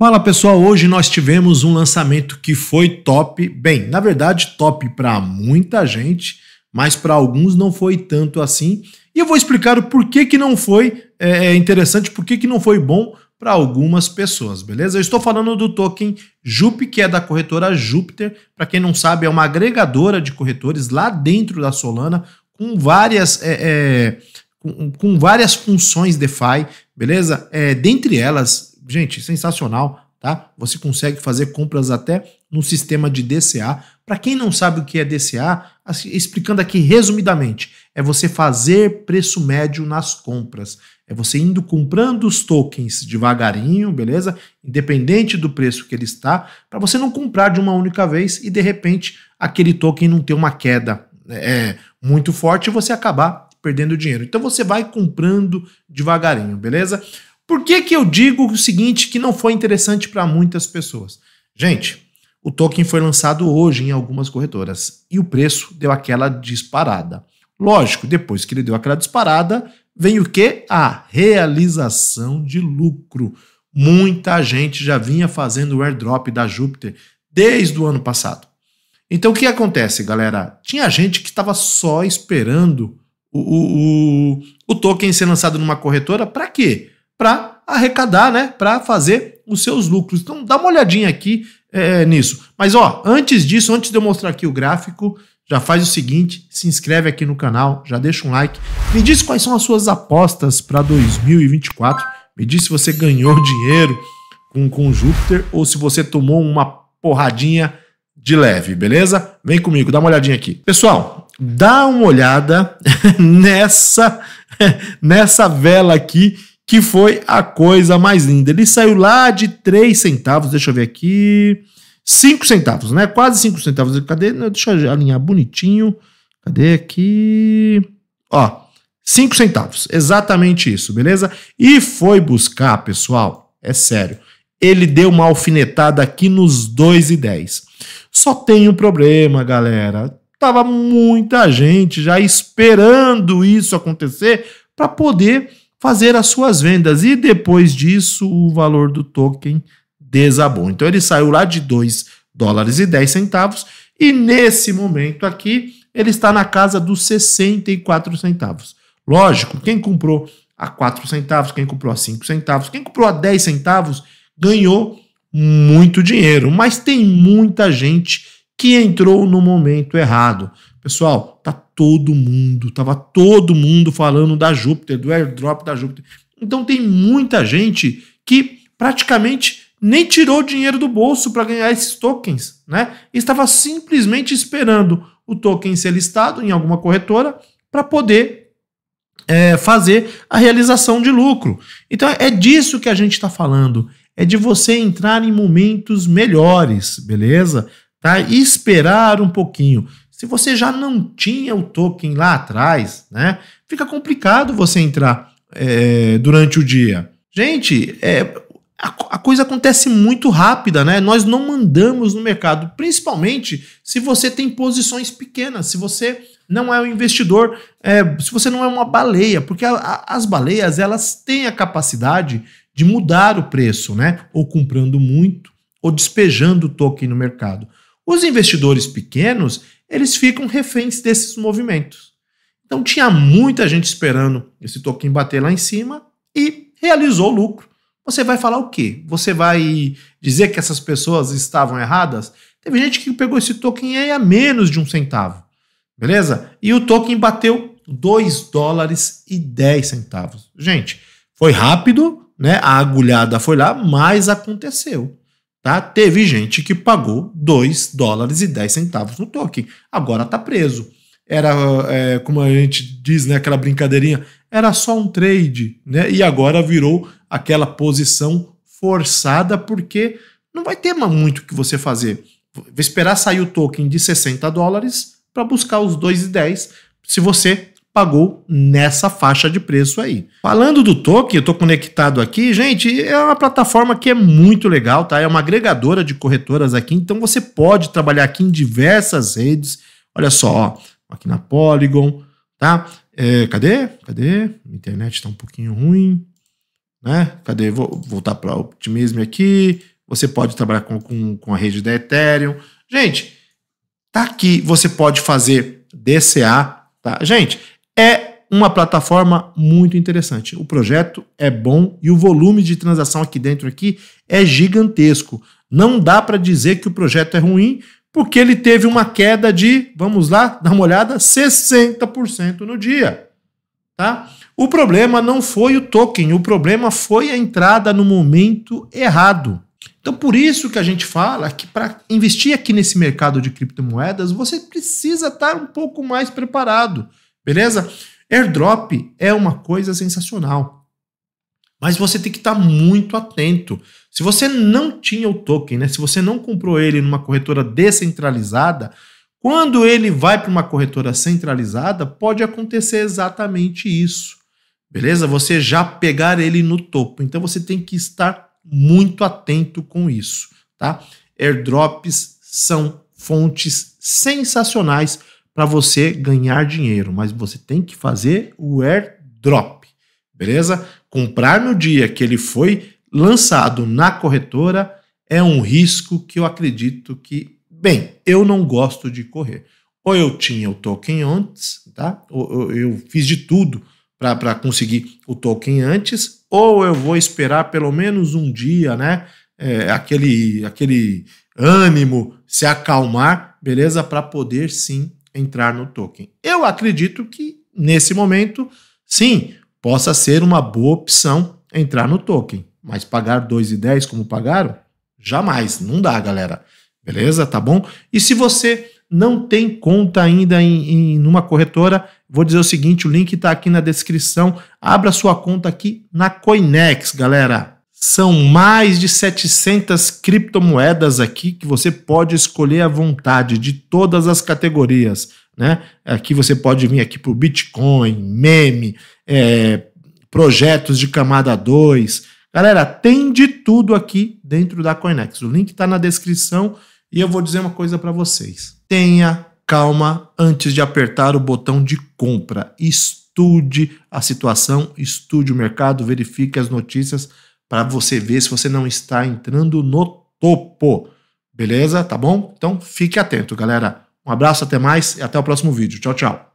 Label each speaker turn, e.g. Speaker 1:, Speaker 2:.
Speaker 1: Fala pessoal, hoje nós tivemos um lançamento que foi top. Bem, na verdade, top para muita gente, mas para alguns não foi tanto assim. E eu vou explicar o porquê que não foi é, é interessante, porquê que não foi bom para algumas pessoas, beleza? Eu estou falando do token JUP, que é da corretora Júpiter. Para quem não sabe, é uma agregadora de corretores lá dentro da Solana, com várias. É, é, com, várias funções DeFi, beleza? É, dentre elas, gente, sensacional, tá? Você consegue fazer compras até no sistema de DCA. Para quem não sabe o que é DCA, explicando aqui resumidamente, é você fazer preço médio nas compras. É você indo comprando os tokens devagarinho, beleza? Independente do preço que ele está, para você não comprar de uma única vez e de repente aquele token não ter uma queda é, é muito forte e você acabar perdendo dinheiro. Então você vai comprando devagarinho, beleza? Por que, que eu digo o seguinte que não foi interessante para muitas pessoas? Gente, o token foi lançado hoje em algumas corretoras e o preço deu aquela disparada. Lógico, depois que ele deu aquela disparada, vem o que? A realização de lucro. Muita gente já vinha fazendo o airdrop da Júpiter desde o ano passado. Então o que acontece, galera? Tinha gente que estava só esperando o, o, o, o token ser lançado numa corretora para quê? para arrecadar, né? Para fazer os seus lucros. Então dá uma olhadinha aqui é, nisso. Mas ó, antes disso, antes de eu mostrar aqui o gráfico, já faz o seguinte, se inscreve aqui no canal, já deixa um like, me diz quais são as suas apostas para 2024, me diz se você ganhou dinheiro com, com Júpiter ou se você tomou uma porradinha de leve, beleza? Vem comigo, dá uma olhadinha aqui. Pessoal, dá uma olhada nessa, nessa vela aqui que foi a coisa mais linda. Ele saiu lá de 3 centavos, deixa eu ver aqui. 5 centavos, né? Quase 5 centavos. Cadê? Deixa eu alinhar bonitinho. Cadê aqui? Ó, 5 centavos. Exatamente isso, beleza? E foi buscar, pessoal. É sério. Ele deu uma alfinetada aqui nos 2,10. Só tem um problema, galera. Tava muita gente já esperando isso acontecer para poder fazer as suas vendas e depois disso o valor do token desabou. Então ele saiu lá de 2 dólares e 10 centavos e nesse momento aqui ele está na casa dos 64 centavos. Lógico, quem comprou a 4 centavos, quem comprou a 5 centavos, quem comprou a 10 centavos ganhou muito dinheiro, mas tem muita gente que entrou no momento errado. Pessoal, tá todo mundo, tava todo mundo falando da Júpiter, do airdrop da Júpiter. Então tem muita gente que praticamente nem tirou dinheiro do bolso para ganhar esses tokens, né? Estava simplesmente esperando o token ser listado em alguma corretora para poder é, fazer a realização de lucro. Então é disso que a gente está falando, é de você entrar em momentos melhores, beleza? Tá? E esperar um pouquinho. Se você já não tinha o token lá atrás, né, fica complicado você entrar é, durante o dia. Gente, é, a, a, coisa acontece muito rápida, né? Nós não mandamos no mercado, principalmente se você tem posições pequenas, se você não é um investidor, é, se você não é uma baleia, porque a, a, as baleias elas têm a capacidade de mudar o preço, né? Ou comprando muito, ou despejando o token no mercado. Os investidores pequenos, eles ficam reféns desses movimentos. Então tinha muita gente esperando esse token bater lá em cima e realizou o lucro. Você vai falar o quê? Você vai dizer que essas pessoas estavam erradas? Teve gente que pegou esse token aí a é menos de um centavo, beleza? E o token bateu 2 dólares e 10 centavos. Gente, foi rápido, né? A agulhada foi lá, mas aconteceu. Tá? Teve gente que pagou 2 dólares e 10 centavos no token. Agora está preso. Era, é, como a gente diz, né, aquela brincadeirinha, era só um trade, né? E agora virou aquela posição forçada, porque não vai ter muito o que você fazer. Vai esperar sair o token de 60 dólares para buscar os 2,10 se você pagou nessa faixa de preço aí. Falando do token, eu estou conectado aqui, gente, é uma plataforma que é muito legal, tá? É uma agregadora de corretoras aqui, então você pode trabalhar aqui em diversas redes. Olha só, ó, aqui na Polygon, tá? É, cadê? Cadê? A internet está um pouquinho ruim, né? Cadê? Vou voltar para o Optimism aqui. Você pode trabalhar com, com, com a rede da Ethereum. Gente, tá aqui, você pode fazer DCA, tá? Gente, é uma plataforma muito interessante. O projeto é bom e o volume de transação aqui dentro aqui é gigantesco. Não dá para dizer que o projeto é ruim, porque ele teve uma queda de, vamos lá, dá uma olhada, 60% no dia, tá? O problema não foi o token, o problema foi a entrada no momento errado. Então, por isso que a gente fala que para investir aqui nesse mercado de criptomoedas, você precisa estar um pouco mais preparado beleza? Airdrop é uma coisa sensacional. Mas você tem que estar tá muito atento. Se você não tinha o token, né? Se você não comprou ele numa corretora descentralizada, quando ele vai para uma corretora centralizada, pode acontecer exatamente isso. Beleza? Você já pegar ele no topo. Então você tem que estar muito atento com isso, tá? Airdrops são fontes sensacionais para você ganhar dinheiro, mas você tem que fazer o airdrop, beleza? Comprar no dia que ele foi lançado na corretora é um risco que eu acredito que, bem, eu não gosto de correr. Ou eu tinha o token antes, tá? Ou, eu fiz de tudo para conseguir o token antes, ou eu vou esperar pelo menos um dia, né? É, aquele, aquele ânimo se acalmar, beleza? Para poder sim entrar no token. Eu acredito que nesse momento, sim, possa ser uma boa opção entrar no token, mas pagar 2,10 como pagaram? Jamais, não dá, galera. Beleza? Tá bom? E se você não tem conta ainda em, em uma corretora, vou dizer o seguinte: o link está aqui na descrição. Abra sua conta aqui na Coinex, galera. São mais de 700 criptomoedas aqui que você pode escolher à vontade de todas as categorias. Né? Aqui você pode vir aqui para o Bitcoin, meme, é, projetos de camada 2. Galera, tem de tudo aqui dentro da Coinex. O link está na descrição e eu vou dizer uma coisa para vocês. Tenha calma antes de apertar o botão de compra. Estude a situação, estude o mercado, verifique as notícias para você ver se você não está entrando no topo. Beleza? Tá bom? Então fique atento, galera. Um abraço, até mais e até o próximo vídeo. Tchau, tchau.